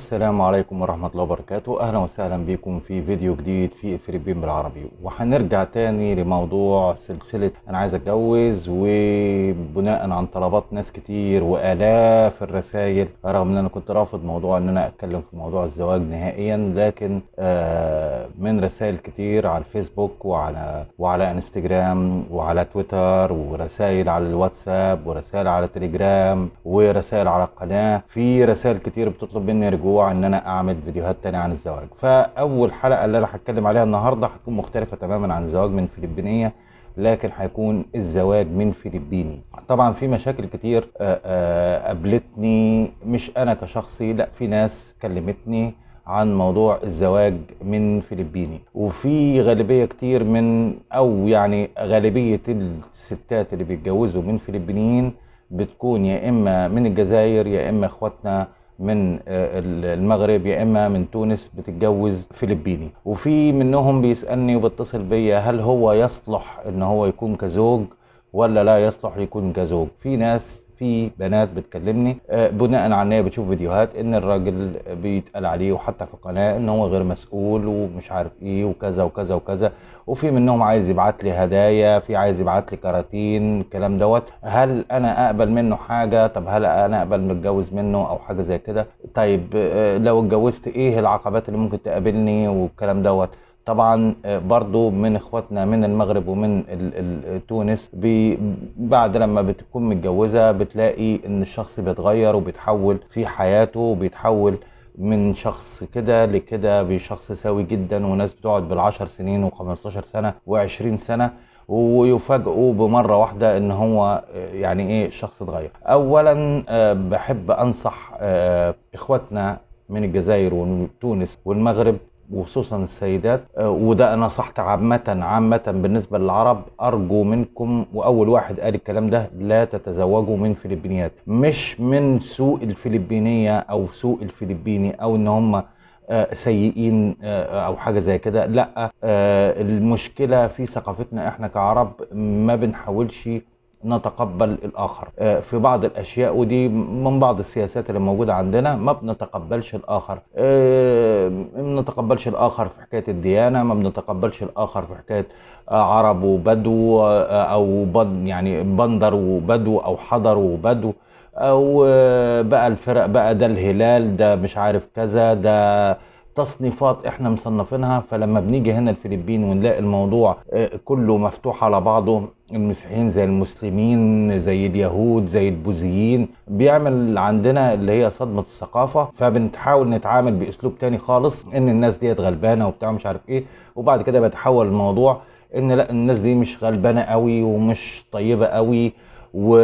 السلام عليكم ورحمة الله وبركاته أهلا وسهلا بكم في فيديو جديد في الفلبين بالعربي وهنرجع تاني لموضوع سلسلة أنا عايز أتجوز وبناء عن طلبات ناس كتير وآلاف الرسايل رغم أن أنا كنت رافض موضوع أن أنا أتكلم في موضوع الزواج نهائيا لكن آه، من رسائل كتير على الفيسبوك وعلى وعلى انستجرام وعلى تويتر ورسائل على الواتساب ورسائل على تليجرام ورسائل على القناة في رسائل كتير بتطلب مني الجوع ان انا اعمل فيديوهات تانية عن الزواج فاول حلقه اللي انا هتكلم عليها النهارده هتكون مختلفه تماما عن الزواج من فلبينيه لكن هيكون الزواج من فلبيني طبعا في مشاكل كتير آه، آه، قابلتني مش انا كشخصي لا في ناس كلمتني عن موضوع الزواج من فلبيني وفي غالبية كتير من أو يعني غالبية الستات اللي بيتجوزوا من فلبينيين بتكون يا إما من الجزائر يا إما إخواتنا من آه، المغرب يا اما من تونس بتتجوز فلبيني وفي منهم بيسالني وبيتصل بيا هل هو يصلح ان هو يكون كزوج ولا لا يصلح يكون كزوج في ناس في بنات بتكلمني آه، بناء على ان هي بتشوف فيديوهات ان الراجل بيتقال عليه وحتى في قناه ان هو غير مسؤول ومش عارف ايه وكذا وكذا وكذا وفي منهم عايز يبعت لي هدايا في عايز يبعت لي كراتين الكلام دوت هل انا اقبل منه حاجه طب هل انا اقبل متجوز منه او حاجه زي كده طيب آه، لو اتجوزت ايه العقبات اللي ممكن تقابلني والكلام دوت طبعا آه، برضو من اخواتنا من المغرب ومن تونس بعد لما بتكون متجوزه بتلاقي ان الشخص بيتغير وبيتحول في حياته بيتحول من شخص كده لكده بشخص سوي جدا وناس بتقعد بالعشر سنين و15 سنه و20 سنه ويفاجئوا بمره واحده ان هو آه، يعني ايه الشخص اتغير اولا آه، بحب انصح اخواتنا من الجزائر وتونس والمغرب وخصوصا السيدات آه، وده انا صحت عامة عامة بالنسبة للعرب أرجو منكم وأول واحد قال الكلام ده لا تتزوجوا من فلبينيات مش من سوء الفلبينية أو سوء الفلبيني أو إن هم آه، سيئين آه، او حاجه زي كده لا المشكله في ثقافتنا احنا كعرب ما بنحاولش نتقبل الآخر آه، في بعض الأشياء ودي من بعض السياسات اللي موجودة عندنا ما بنتقبلش الآخر آه، ما بنتقبلش الآخر في حكاية الديانة ما بنتقبلش الآخر في حكاية آه، عرب وبدو أو يعني بندر وبدو أو حضر وبدو أو بقى الفرق بقى ده الهلال ده مش عارف كذا ده تصنيفات احنا مصنفينها فلما بنيجي هنا الفلبين ونلاقي الموضوع آه، كله مفتوح على بعضه المسيحيين زي المسلمين زي اليهود زي البوذيين بيعمل عندنا اللي هي صدمة الثقافة فبنحاول نتعامل بأسلوب تاني خالص إن الناس ديت غلبانة وبتاع مش عارف إيه وبعد كده بيتحول الموضوع إن لا الناس دي مش غلبانة قوي ومش طيبة قوي و...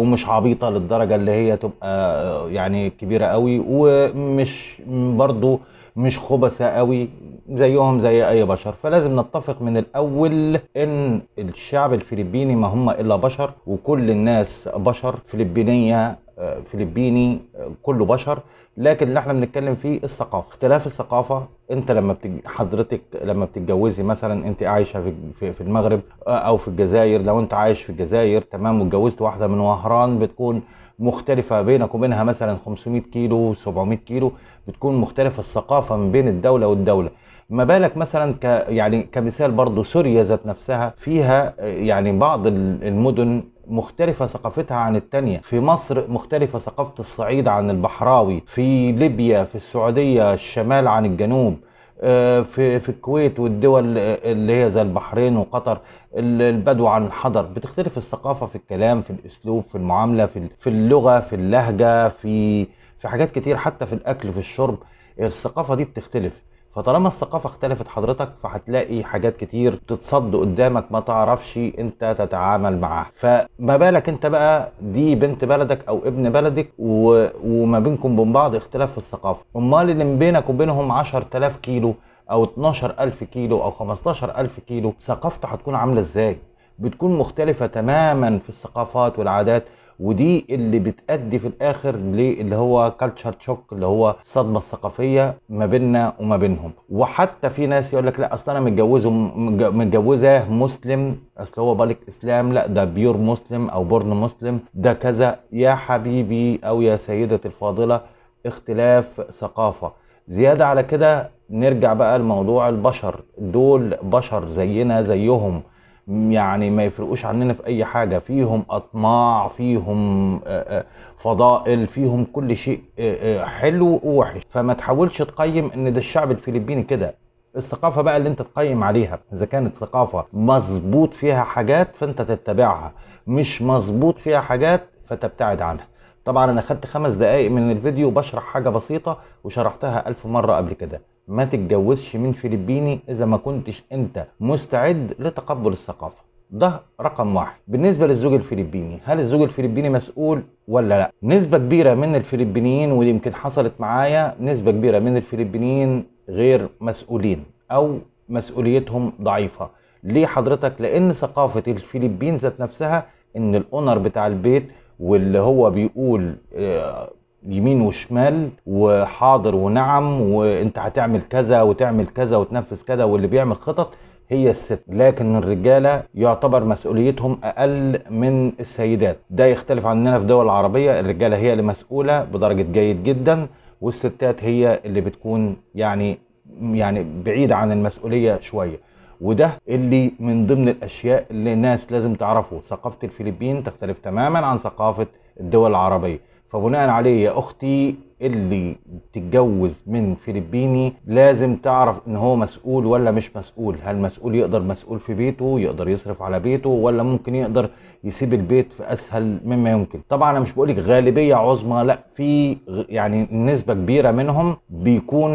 ومش عبيطة للدرجة اللي هي تبقى آه، يعني كبيرة قوي ومش برضو مش خبثاء قوي زيهم زي اي بشر فلازم نتفق من الاول ان الشعب الفلبيني ما هم الا بشر وكل الناس بشر فلبينيه آه، فلبيني آه، كله بشر لكن اللي احنا بنتكلم فيه الثقافه اختلاف الثقافه انت لما بتج... حضرتك لما بتتجوزي مثلا انت عايشه في... في في المغرب آه، او في الجزائر لو انت عايش في الجزائر تمام واتجوزت واحده من وهران بتكون مختلفة بينك وبينها مثلا 500 كيلو 700 كيلو بتكون مختلفة الثقافة من بين الدولة والدولة ما بالك مثلا ك يعني كمثال برضه سوريا ذات نفسها فيها يعني بعض المدن مختلفة ثقافتها عن التانية في مصر مختلفة ثقافة الصعيد عن البحراوي في ليبيا في السعودية الشمال عن الجنوب آه، في في الكويت والدول اللي هي زي البحرين وقطر البدو عن الحضر بتختلف الثقافه في الكلام في الاسلوب في المعامله في في اللغه في اللهجه في في حاجات كتير حتى في الاكل في الشرب الثقافه دي بتختلف فطالما الثقافه اختلفت حضرتك فهتلاقي حاجات كتير تتصد قدامك ما تعرفش انت تتعامل معاها فما بالك انت بقى دي بنت بلدك او ابن بلدك و... وما بينكم وبين بعض اختلاف في الثقافه امال اللي بينك وبينهم 10000 كيلو او 12000 كيلو او 15000 كيلو ثقافته هتكون عامله ازاي بتكون مختلفه تماما في الثقافات والعادات ودي اللي بتأدي في الآخر للي هو كالتشر تشوك اللي هو الصدمة الثقافية ما بيننا وما بينهم وحتى في ناس يقول لك لا أصل أنا متجوزه متجوزاه مسلم أصل هو بالك إسلام لا ده بيور مسلم أو بورن مسلم ده كذا يا حبيبي أو يا سيدتي الفاضلة اختلاف ثقافة زيادة على كده نرجع بقى لموضوع البشر دول بشر زينا زيهم يعني ما يفرقوش عننا في اي حاجه فيهم اطماع فيهم آه، آه، فضائل فيهم كل شيء آه، حلو ووحش فما تحاولش تقيم ان ده الشعب الفلبيني كده الثقافة بقى اللي انت تقيم عليها اذا كانت ثقافة مظبوط فيها حاجات فانت تتبعها مش مظبوط فيها حاجات فتبتعد عنها طبعا انا خدت خمس دقايق من الفيديو بشرح حاجة بسيطة وشرحتها الف مرة قبل كده ما تتجوزش من فلبيني إذا ما كنتش أنت مستعد لتقبل الثقافة ده رقم واحد بالنسبه للزوج الفلبيني هل الزوج الفلبيني مسؤول ولا لا نسبه كبيره من الفلبينيين ودي يمكن حصلت معايا نسبه كبيره من الفلبينيين غير مسؤولين او مسؤوليتهم ضعيفه ليه حضرتك لان ثقافه الفلبين ذات نفسها ان الاونر بتاع البيت واللي هو بيقول آه، يمين وشمال وحاضر ونعم وانت هتعمل كذا وتعمل كذا وتنفذ كذا واللي بيعمل خطط هي الست لكن الرجالة يعتبر مسؤوليتهم أقل من السيدات ده يختلف عننا في دول العربية الرجالة هي اللي مسؤولة بدرجة جيد جدا والستات هي اللي بتكون يعني يعني بعيدة عن المسؤولية شوية وده اللي من ضمن الأشياء اللي الناس لازم تعرفه ثقافة الفلبين تختلف تماما عن ثقافة الدول العربية فبناء عليه يا اختي اللي تتجوز من فلبيني لازم تعرف ان هو مسؤول ولا مش مسؤول هل مسؤول يقدر مسؤول في بيته يقدر يصرف على بيته ولا ممكن يقدر يسيب البيت في اسهل مما يمكن طبعا انا مش بقولك غالبيه عظمى لا في يعني نسبه كبيره منهم بيكون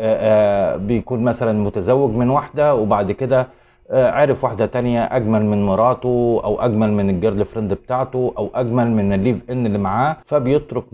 آآ آآ بيكون مثلا متزوج من واحده وبعد كده آه، عرف واحدة تانية أجمل من مراته أو أجمل من الجيرل فريند بتاعته أو أجمل من الليف إن اللي معاه فبيترك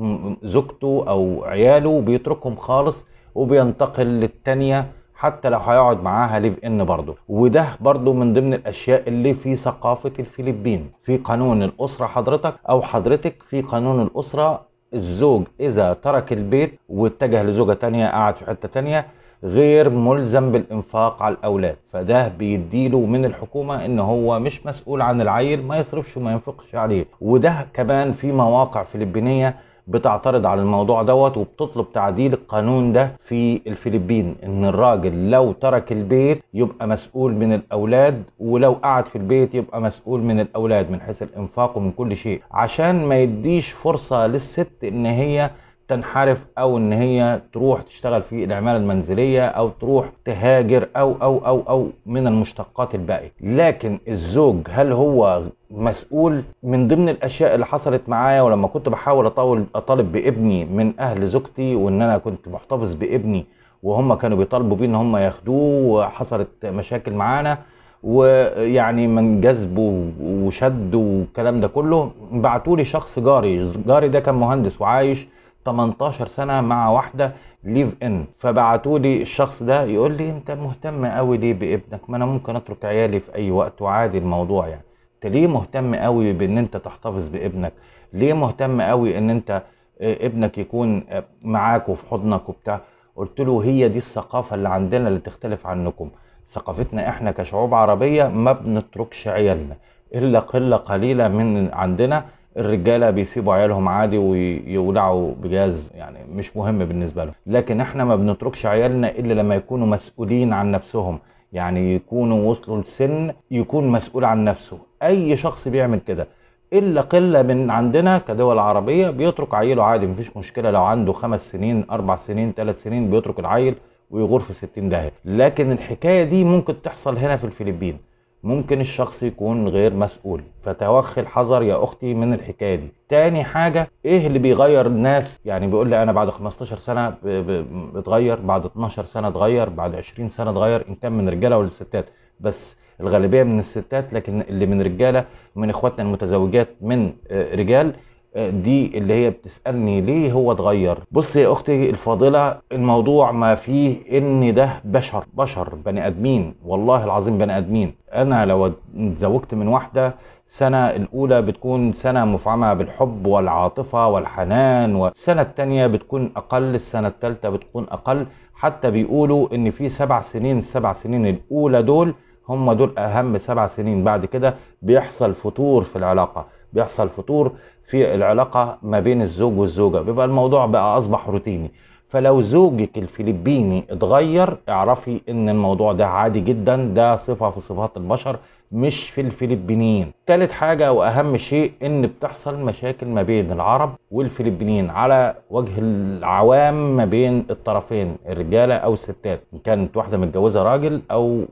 زوجته أو عياله بيتركهم خالص وبينتقل للتانية حتى لو هيقعد معاها ليف ان برضه وده برضه من ضمن الاشياء اللي في ثقافه الفلبين في قانون الاسره حضرتك او حضرتك في قانون الاسره الزوج اذا ترك البيت واتجه لزوجه تانية قعد في حته تانية غير ملزم بالانفاق على الاولاد فده بيديله من الحكومه ان هو مش مسؤول عن العيل ما يصرفش وما ينفقش عليه وده كمان في مواقع فلبينيه بتعترض على الموضوع دوت وبتطلب تعديل القانون ده في الفلبين ان الراجل لو ترك البيت يبقى مسؤول من الاولاد ولو قعد في البيت يبقى مسؤول من الاولاد من حيث الانفاق ومن كل شيء عشان ما يديش فرصه للست ان هي تنحرف او ان هي تروح تشتغل في العماله المنزليه او تروح تهاجر او او او او من المشتقات الباقيه لكن الزوج هل هو مسؤول من ضمن الاشياء اللي حصلت معايا ولما كنت بحاول اطول اطالب بابني من اهل زوجتي وان انا كنت محتفظ بابني وهم كانوا بيطالبوا بيه ان هم ياخدوه وحصلت مشاكل معانا ويعني من جذب وشد والكلام ده كله بعتولي شخص جاري جاري ده كان مهندس وعايش 18 سنه مع واحده ليف ان فبعتوا لي الشخص ده يقول لي انت مهتم قوي ليه بابنك ما انا ممكن اترك عيالي في اي وقت وعادي الموضوع يعني انت ليه مهتم قوي بان انت تحتفظ بابنك ليه مهتم قوي ان انت آه، ابنك يكون آه، معاك وفي حضنك وبتاع قلت له هي دي الثقافه اللي عندنا اللي تختلف عنكم ثقافتنا احنا كشعوب عربيه ما بنتركش عيالنا الا قله قليله من عندنا الرجاله بيسيبوا عيالهم عادي ويولعوا بجاز يعني مش مهم بالنسبه لهم لكن احنا ما بنتركش عيالنا الا لما يكونوا مسؤولين عن نفسهم يعني يكونوا وصلوا لسن يكون مسؤول عن نفسه اي شخص بيعمل كده الا قله من عندنا كدول عربيه بيترك عيله عادي مفيش مشكله لو عنده خمس سنين اربع سنين ثلاث سنين بيترك العيل ويغور في 60 داهيه لكن الحكايه دي ممكن تحصل هنا في الفلبين ممكن الشخص يكون غير مسؤول فتوخي الحذر يا اختي من الحكايه دي تاني حاجه ايه اللي بيغير الناس يعني بيقول لي انا بعد 15 سنه بتغير بعد 12 سنه اتغير بعد 20 سنه اتغير ان كان من رجاله ولا ستات بس الغالبيه من الستات لكن اللي من رجاله من اخواتنا المتزوجات من آه، رجال دي اللي هي بتسالني ليه هو اتغير بص يا اختي الفاضله الموضوع ما فيه ان ده بشر بشر بني ادمين والله العظيم بني ادمين انا لو اتزوجت من واحده السنة الأولى بتكون سنة مفعمة بالحب والعاطفة والحنان والسنة الثانية بتكون أقل السنة الثالثة بتكون أقل حتى بيقولوا إن في سبع سنين السبع سنين الأولى دول هم دول أهم سبع سنين بعد كده بيحصل فتور في العلاقة بيحصل فتور في العلاقه ما بين الزوج والزوجه بيبقى الموضوع بقى اصبح روتيني فلو زوجك الفلبيني اتغير اعرفي ان الموضوع ده عادي جدا ده صفه في صفات البشر مش في الفلبينيين تالت حاجة واهم شيء ان بتحصل مشاكل ما بين العرب والفلبينيين على وجه العوام ما بين الطرفين الرجالة او الستات ان كانت واحدة متجوزة راجل او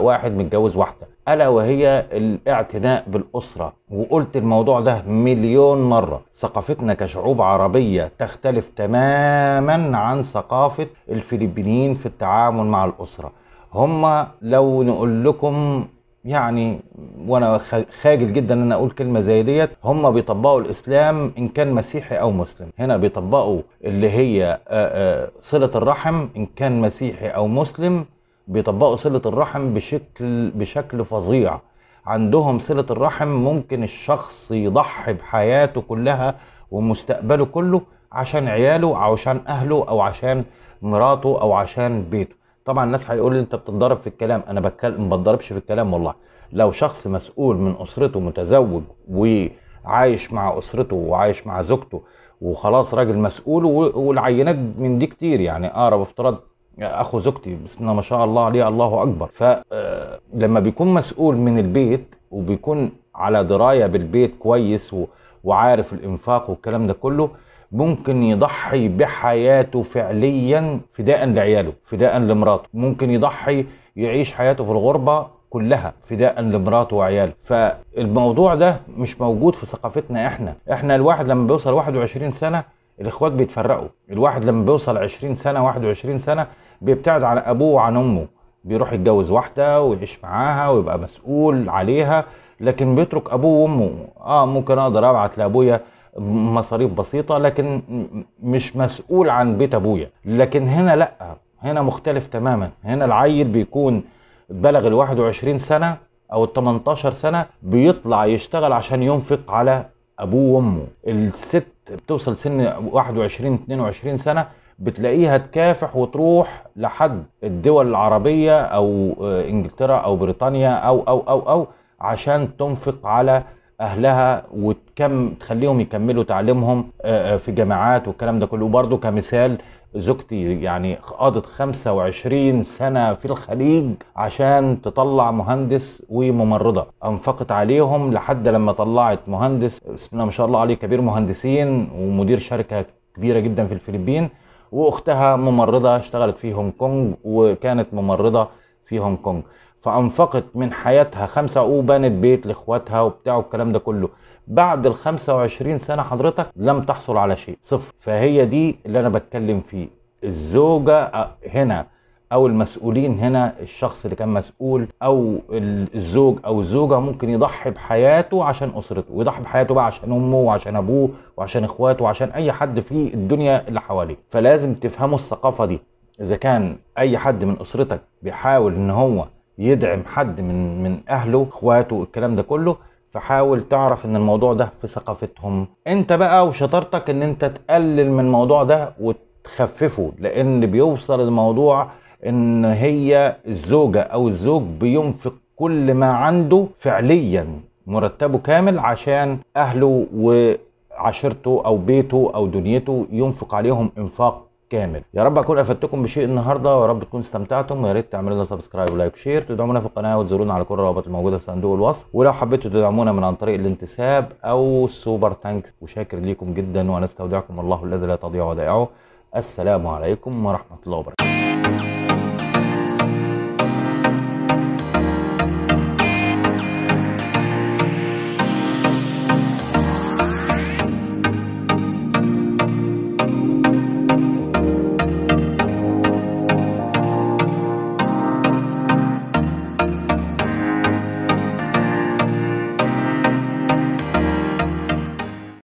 واحد متجوز واحدة ألا وهي الاعتناء بالأسرة وقلت الموضوع ده مليون مرة ثقافتنا كشعوب عربية تختلف تماما عن ثقافة الفلبينيين في التعامل مع الأسرة هما لو نقول لكم يعني وانا خاجل جدا ان انا اقول كلمه زي ديت هم بيطبقوا الاسلام ان كان مسيحي او مسلم هنا بيطبقوا اللي هي صله الرحم ان كان مسيحي او مسلم بيطبقوا صله الرحم بشكل بشكل فظيع عندهم صله الرحم ممكن الشخص يضحي بحياته كلها ومستقبله كله عشان عياله او عشان اهله او عشان مراته او عشان بيته طبعا الناس هيقول لي انت بتتضرب في الكلام انا بتكلم ما بتضربش في الكلام والله لو شخص مسؤول من اسرته متزوج وعايش مع اسرته وعايش مع زوجته وخلاص راجل مسؤول والعينات من دي كتير يعني اقرب افتراض اخو زوجتي بسم الله ما شاء الله عليه الله اكبر فلما آه، بيكون مسؤول من البيت وبيكون على درايه بالبيت كويس وعارف الانفاق والكلام ده كله ممكن يضحي بحياته فعليا فداء لعياله فداء لمراته ممكن يضحي يعيش حياته في الغربه كلها فداء لمراته وعياله فالموضوع ده مش موجود في ثقافتنا احنا احنا الواحد لما بيوصل 21 سنه الاخوات بيتفرقوا الواحد لما بيوصل 20 سنه 21 سنه بيبتعد عن ابوه وعن امه بيروح يتجوز واحده ويعيش معاها ويبقى مسؤول عليها لكن بيترك ابوه وامه اه ممكن اقدر ابعت لابويا مصاريف بسيطه لكن مش مسؤول عن بيت ابويا لكن هنا لا هنا مختلف تماما هنا العيل بيكون بلغ ال 21 سنه او ال 18 سنه بيطلع يشتغل عشان ينفق على ابوه وامه الست بتوصل سن 21 22 سنه بتلاقيها تكافح وتروح لحد الدول العربيه او آه، انجلترا او بريطانيا او او او او عشان تنفق على اهلها وتكم تخليهم يكملوا تعليمهم آه، آه، في جامعات والكلام ده كله برضه كمثال زوجتي يعني قضت 25 سنة في الخليج عشان تطلع مهندس وممرضة انفقت عليهم لحد لما طلعت مهندس بسم الله ما شاء الله عليه كبير مهندسين ومدير شركة كبيرة جدا في الفلبين واختها ممرضة اشتغلت في هونج كونج وكانت ممرضة في هونج كونج فانفقت من حياتها خمسة وبنت بيت لاخواتها وبتاع الكلام ده كله بعد ال 25 سنه حضرتك لم تحصل على شيء صفر فهي دي اللي انا بتكلم فيه الزوجه آه، هنا او المسؤولين هنا الشخص اللي كان مسؤول او الزوج او الزوجه ممكن يضحي بحياته عشان اسرته ويضحي بحياته بقى عشان امه وعشان ابوه وعشان اخواته وعشان اي حد في الدنيا اللي حواليه فلازم تفهموا الثقافه دي اذا كان اي حد من اسرتك بيحاول ان هو يدعم حد من من اهله اخواته الكلام ده كله فحاول تعرف ان الموضوع ده في ثقافتهم انت بقى وشطارتك ان انت تقلل من الموضوع ده وتخففه لان بيوصل الموضوع ان هي الزوجة او الزوج بينفق كل ما عنده فعليا مرتبه كامل عشان اهله وعشيرته او بيته او دنيته ينفق عليهم انفاق كامل يا رب اكون افدتكم بشيء النهارده ويا رب تكونوا استمتعتم ويا ريت تعملوا لنا سبسكرايب ولايك وشير تدعمونا في القناه وتزورونا على كل الروابط الموجوده في صندوق الوصف ولو حبيتوا تدعمونا من عن طريق الانتساب او السوبر تانكس وشاكر ليكم جدا وانا استودعكم الله الذي لا تضيع ودائعه السلام عليكم ورحمه الله وبركاته